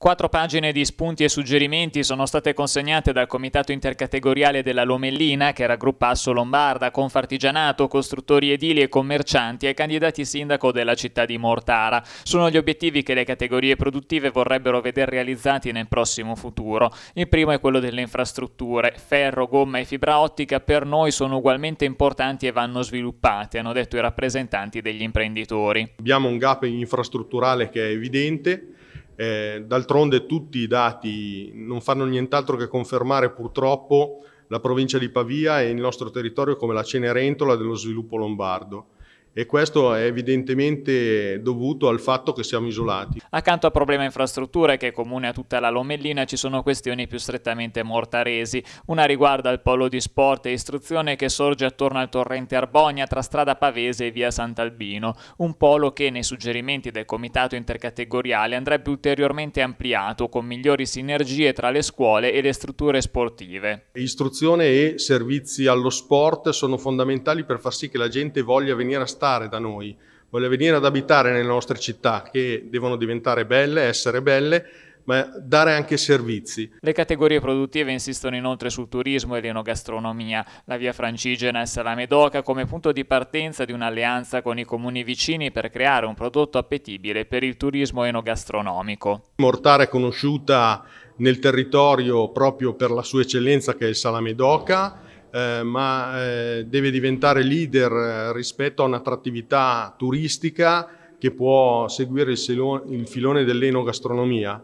Quattro pagine di spunti e suggerimenti sono state consegnate dal Comitato Intercategoriale della Lomellina, che raggruppa Asso Lombarda, Confartigianato, costruttori edili e commercianti e candidati sindaco della città di Mortara. Sono gli obiettivi che le categorie produttive vorrebbero vedere realizzati nel prossimo futuro. Il primo è quello delle infrastrutture. Ferro, gomma e fibra ottica per noi sono ugualmente importanti e vanno sviluppate, hanno detto i rappresentanti degli imprenditori. Abbiamo un gap infrastrutturale che è evidente eh, d'altronde tutti i dati non fanno nient'altro che confermare purtroppo la provincia di Pavia e il nostro territorio come la Cenerentola dello sviluppo lombardo e questo è evidentemente dovuto al fatto che siamo isolati. Accanto al problema infrastrutture che è comune a tutta la Lomellina ci sono questioni più strettamente mortaresi. Una riguarda il polo di sport e istruzione che sorge attorno al torrente Arbogna tra strada Pavese e via Sant'Albino, un polo che nei suggerimenti del comitato intercategoriale andrebbe ulteriormente ampliato con migliori sinergie tra le scuole e le strutture sportive. Istruzione e servizi allo sport sono fondamentali per far sì che la gente voglia venire a stare stare da noi, vuole venire ad abitare nelle nostre città che devono diventare belle, essere belle, ma dare anche servizi. Le categorie produttive insistono inoltre sul turismo e l'enogastronomia. La via Francigena e Salamedoca come punto di partenza di un'alleanza con i comuni vicini per creare un prodotto appetibile per il turismo enogastronomico. Mortara è conosciuta nel territorio proprio per la sua eccellenza che è il Salamedoca. d'Oca, eh, ma eh, deve diventare leader eh, rispetto a un'attrattività turistica che può seguire il, il filone dell'enogastronomia.